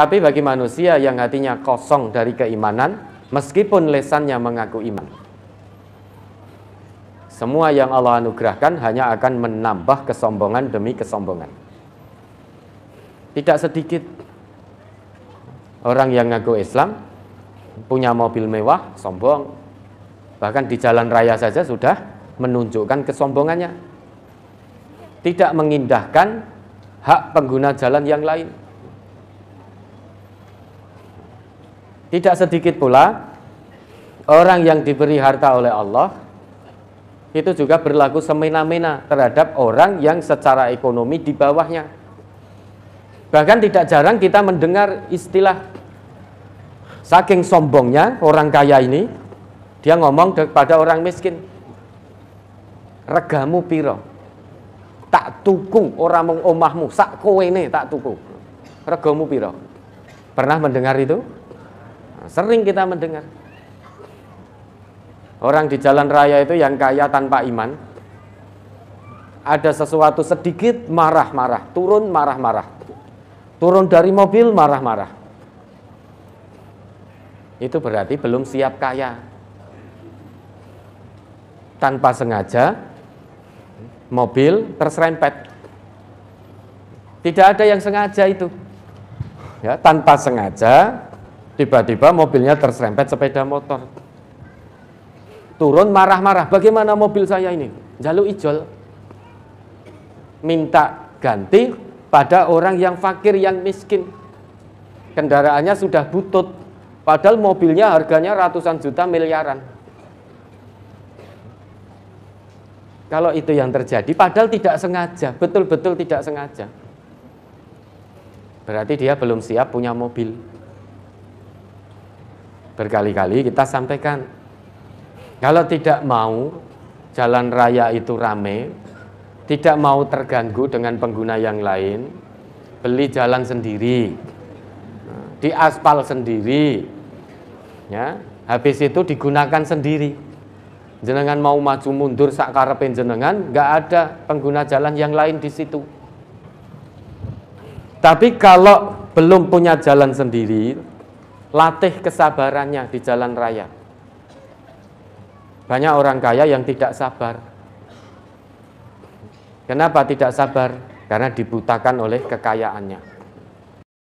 Tapi bagi manusia yang hatinya kosong dari keimanan, meskipun lesannya mengaku iman. Semua yang Allah anugerahkan hanya akan menambah kesombongan demi kesombongan. Tidak sedikit orang yang mengaku Islam punya mobil mewah, sombong. Bahkan di jalan raya saja sudah menunjukkan kesombongannya. Tidak mengindahkan hak pengguna jalan yang lain Tidak sedikit pula orang yang diberi harta oleh Allah itu juga berlaku semena-mena terhadap orang yang secara ekonomi di bawahnya. Bahkan tidak jarang kita mendengar istilah saking sombongnya orang kaya ini, dia ngomong kepada orang miskin, regamu piro, tak tuku orang mengomahmu, sak kowe ini tak tuku, regamu piro. Pernah mendengar itu? Sering kita mendengar. Orang di jalan raya itu yang kaya tanpa iman. Ada sesuatu sedikit marah-marah, turun marah-marah. Turun dari mobil marah-marah. Itu berarti belum siap kaya. Tanpa sengaja mobil terserempet. Tidak ada yang sengaja itu. Ya, tanpa sengaja Tiba-tiba mobilnya terserempet sepeda motor. Turun marah-marah, bagaimana mobil saya ini? jalur ijol. Minta ganti pada orang yang fakir, yang miskin. Kendaraannya sudah butut, padahal mobilnya harganya ratusan juta miliaran. Kalau itu yang terjadi, padahal tidak sengaja, betul-betul tidak sengaja. Berarti dia belum siap punya mobil berkali-kali kita sampaikan. Kalau tidak mau jalan raya itu rame, tidak mau terganggu dengan pengguna yang lain, beli jalan sendiri, di aspal sendiri, ya, habis itu digunakan sendiri. Jenengan mau maju mundur sakarepin jenengan, nggak ada pengguna jalan yang lain di situ. Tapi kalau belum punya jalan sendiri, latih kesabarannya di jalan raya. Banyak orang kaya yang tidak sabar. Kenapa tidak sabar? Karena dibutakan oleh kekayaannya.